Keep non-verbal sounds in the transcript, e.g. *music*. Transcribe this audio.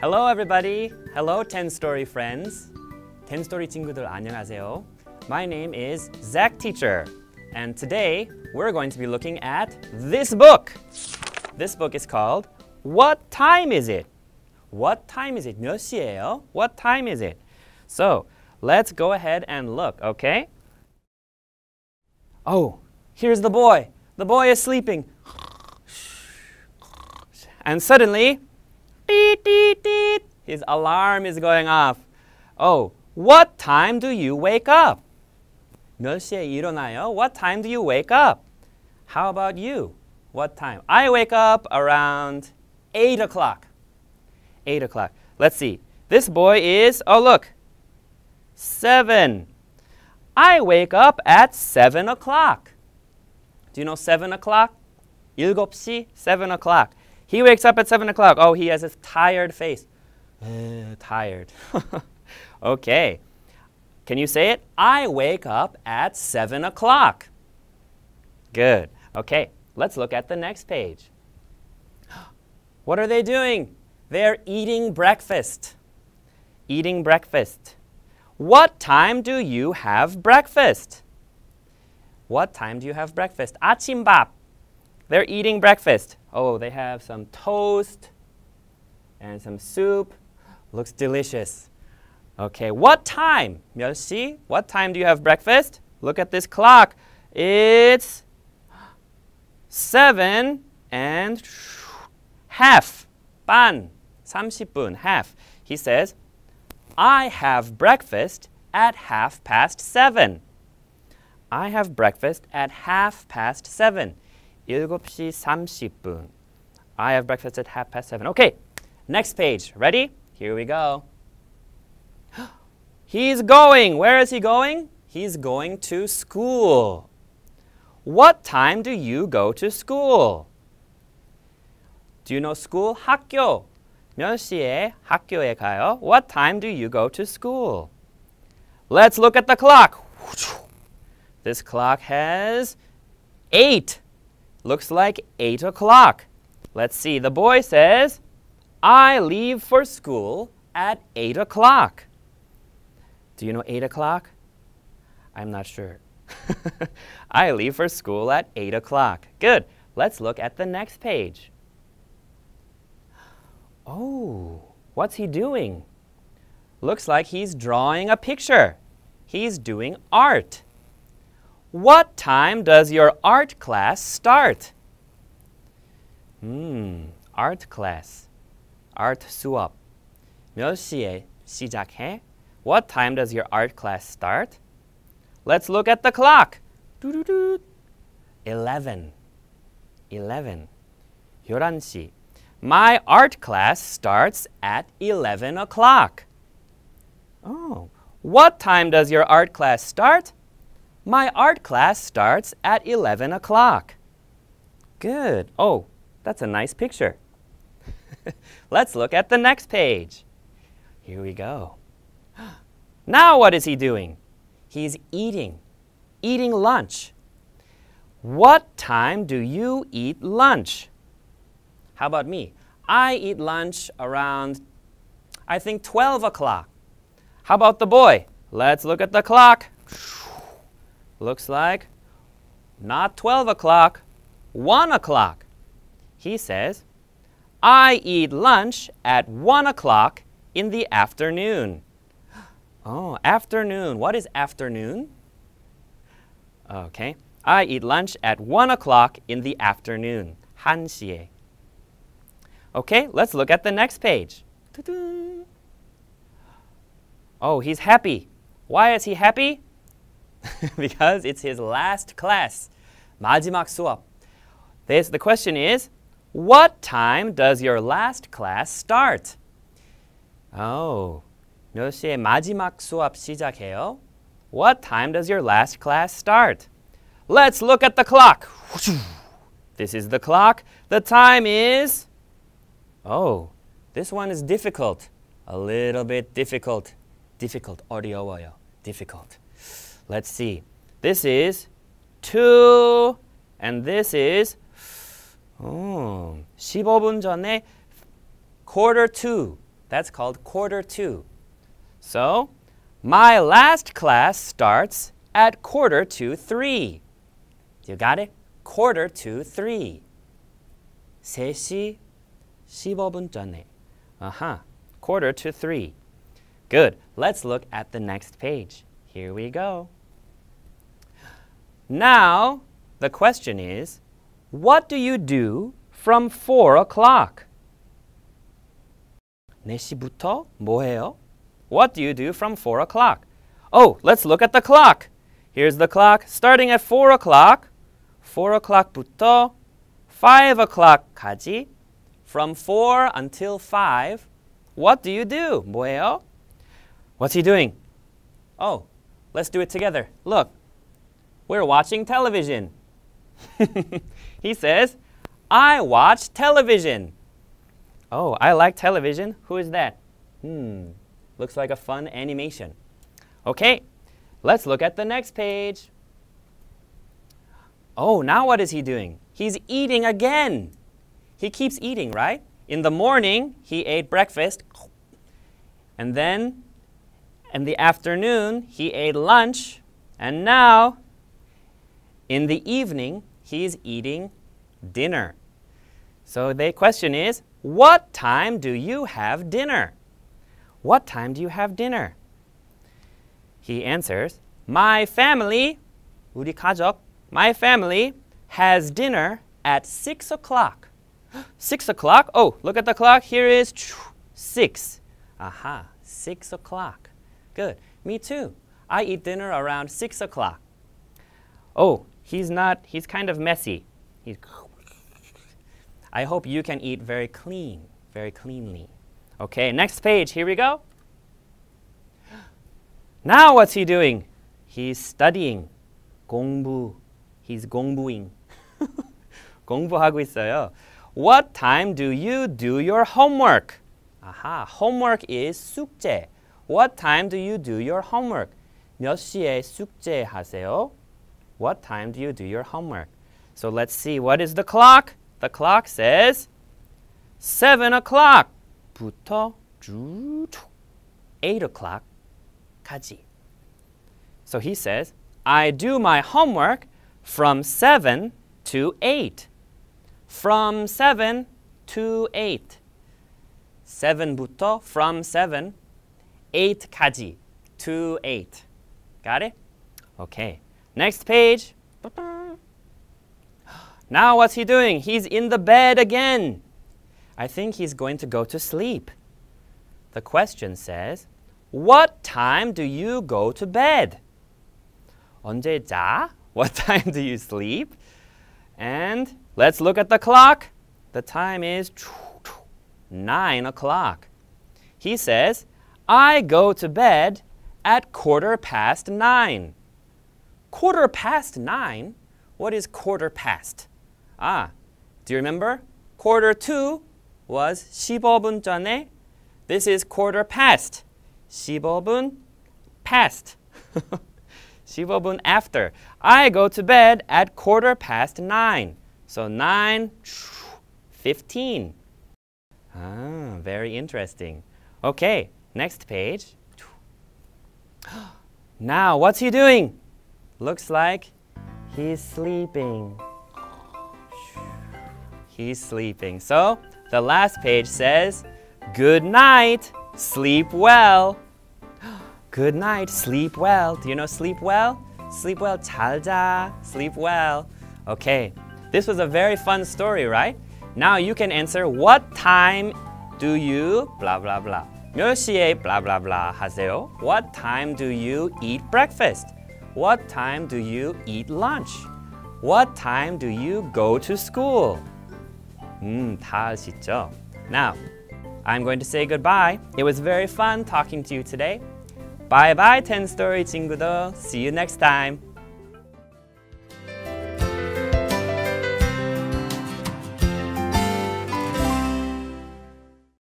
Hello everybody! Hello 10 story friends! 10 story 친구들 안녕하세요. My name is Zach Teacher and today we're going to be looking at this book. This book is called What Time Is It? What time is it? No, 시예요? What time is it? So let's go ahead and look, okay? Oh, here's the boy. The boy is sleeping. And suddenly, his alarm is going off. Oh, what time do you wake up? No, 시에 일어나요? What time do you wake up? How about you? What time? I wake up around 8 o'clock. 8 o'clock. Let's see. This boy is, oh, look, 7. I wake up at 7 o'clock. Do you know 7 o'clock? 7시, 7 o'clock. He wakes up at 7 o'clock. Oh, he has a tired face. Uh, tired. *laughs* okay. Can you say it? I wake up at 7 o'clock. Good. Okay, let's look at the next page. *gasps* What are they doing? They're eating breakfast. Eating breakfast. What time do you have breakfast? What time do you have breakfast? 아침밥. They're eating breakfast. Oh, they have some toast and some soup. Looks delicious. Okay, what time? 몇 시? What time do you have breakfast? Look at this clock. It's 7 and half. 반. 30분, half. He says, I have breakfast at half past seven. I have breakfast at half past seven. 7시 30분. I have breakfast at half past seven. Okay, next page. Ready? Here we go. *gasps* He's going. Where is he going? He's going to school. What time do you go to school? Do you know school? 학교. 몇 시에 학교에 가요? What time do you go to school? Let's look at the clock. This clock has eight. Looks like eight o'clock. Let's see. The boy says, I leave for school at eight o'clock. Do you know eight o'clock? I'm not sure. *laughs* I leave for school at eight o'clock. Good. Let's look at the next page. Oh, what's he doing? Looks like he's drawing a picture. He's doing art. What time does your art class start? Hmm, art class. Art 수업. 몇 시에 시작해? What time does your art class start? Let's look at the clock. 11. 11. 11시. My art class starts at 11 o'clock. Oh, what time does your art class start? My art class starts at 11 o'clock. Good. Oh, that's a nice picture. *laughs* Let's look at the next page. Here we go. *gasps* Now what is he doing? He's eating, eating lunch. What time do you eat lunch? How about me? I eat lunch around, I think, 12 o'clock. How about the boy? Let's look at the clock. Looks like not 12 o'clock, 1 o'clock. He says, I eat lunch at 1 o'clock in the afternoon. Oh, afternoon. What is afternoon? Okay. I eat lunch at 1 o'clock in the afternoon. 1시에. Okay, let's look at the next page. *gasps* Oh, he's happy. Why is he happy? *laughs* because it's his last class. 마지막 수업. This, the question is, what time does your last class start? Oh, 몇 시에 마지막 수업 시작해요? What time does your last class start? Let's look at the clock. This is the clock. The time is Oh, this one is difficult. A little bit difficult. Difficult, audio oh, difficult. Let's see. This is two, and this is oh, hmm, 15분 전에 quarter two. That's called quarter two. So, my last class starts at quarter to three. You got it? Quarter to three. 3시 15분 전에. Aha, quarter to three. Good, let's look at the next page. Here we go. Now, the question is, what do you do from 4 o'clock? 4시부터 뭐해요? What do you do from 4 o'clock? Oh, let's look at the clock. Here's the clock starting at 4 o'clock. 4 o'clock부터 5 o'clock까지 from 4 until 5, what do you do? Bueno, what's he doing? Oh, let's do it together. Look, we're watching television. *laughs* he says, I watch television. Oh, I like television. Who is that? Hmm, looks like a fun animation. Okay, let's look at the next page. Oh, now what is he doing? He's eating again. He keeps eating, right? In the morning, he ate breakfast. And then in the afternoon, he ate lunch. And now, in the evening, he's eating dinner. So the question is, what time do you have dinner? What time do you have dinner? He answers, My family, 우리 가족, my family has dinner at 6 o'clock. 6 o'clock? Oh, look at the clock. Here is 6. Aha, 6 o'clock. Good. Me too. I eat dinner around 6 o'clock. Oh, he's not, he's kind of messy. He's I hope you can eat very clean, very cleanly. Okay, next page. Here we go. Now what's he doing? He's studying. 공부. He's 공부ing. 공부하고 *laughs* 있어요. What time do you do your homework? 아하, homework is 숙제. What time do you do your homework? 몇 시에 하세요? What time do you do your homework? So let's see, what is the clock? The clock says 7 o'clock 부터 쭉8 o'clock 까지. So he says, I do my homework from 7 to 8 from 7 to 8. 7부터 from 7, 8까지 to 8. Got it? Okay. Next page. *gasps* Now what's he doing? He's in the bed again. I think he's going to go to sleep. The question says, what time do you go to bed? 언제 자? *laughs* What time do you sleep? And Let's look at the clock. The time is 9 o'clock. He says, I go to bed at quarter past 9. Quarter past 9? What is quarter past? Ah, do you remember? Quarter two was 15분 전에. This is quarter past. 15분 past. 15분 *laughs* after. I go to bed at quarter past 9. So 9, 15. Ah, very interesting. Okay, next page. *gasps* Now, what's he doing? Looks like he's sleeping. He's sleeping. So, the last page says, Good night, sleep well. *gasps* Good night, sleep well. Do you know sleep well? Sleep well, 잘자, sleep well. Okay, this was a very fun story, right? Now you can answer what time do you blah blah blah. 몇 시에 blah blah blah 하세요? What time do you eat breakfast? What time do you eat lunch? What time do you go to school? 음, 다 아시죠? Now, I'm going to say goodbye. It was very fun talking to you today. Bye bye, 10 story 친구들. See you next time.